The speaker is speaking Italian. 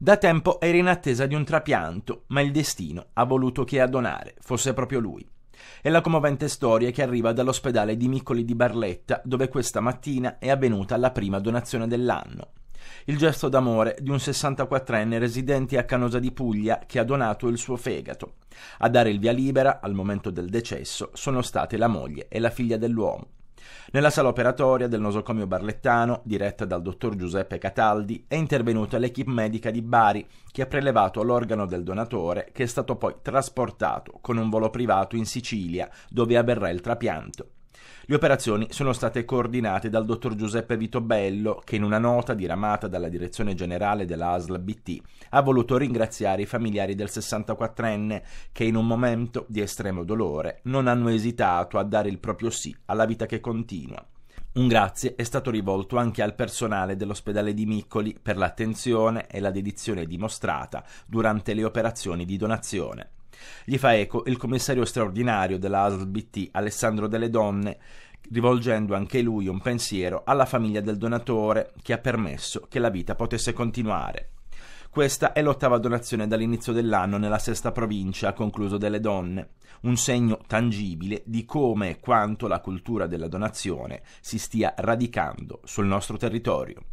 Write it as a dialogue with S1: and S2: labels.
S1: Da tempo era in attesa di un trapianto, ma il destino ha voluto che a donare fosse proprio lui. È la commovente storia che arriva dall'ospedale di Miccoli di Barletta, dove questa mattina è avvenuta la prima donazione dell'anno. Il gesto d'amore di un 64enne residente a Canosa di Puglia che ha donato il suo fegato. A dare il via libera al momento del decesso sono state la moglie e la figlia dell'uomo. Nella sala operatoria del nosocomio barlettano, diretta dal dottor Giuseppe Cataldi, è intervenuta l'equipe medica di Bari, che ha prelevato l'organo del donatore, che è stato poi trasportato con un volo privato in Sicilia, dove avverrà il trapianto. Le operazioni sono state coordinate dal dottor Giuseppe Vitobello, che in una nota diramata dalla direzione generale della ASL BT ha voluto ringraziare i familiari del 64enne che in un momento di estremo dolore non hanno esitato a dare il proprio sì alla vita che continua. Un grazie è stato rivolto anche al personale dell'ospedale di Miccoli per l'attenzione e la dedizione dimostrata durante le operazioni di donazione. Gli fa eco il commissario straordinario della ASLBT, Alessandro Delle Donne, rivolgendo anche lui un pensiero alla famiglia del donatore che ha permesso che la vita potesse continuare. Questa è l'ottava donazione dall'inizio dell'anno nella sesta provincia, ha concluso delle donne, un segno tangibile di come e quanto la cultura della donazione si stia radicando sul nostro territorio.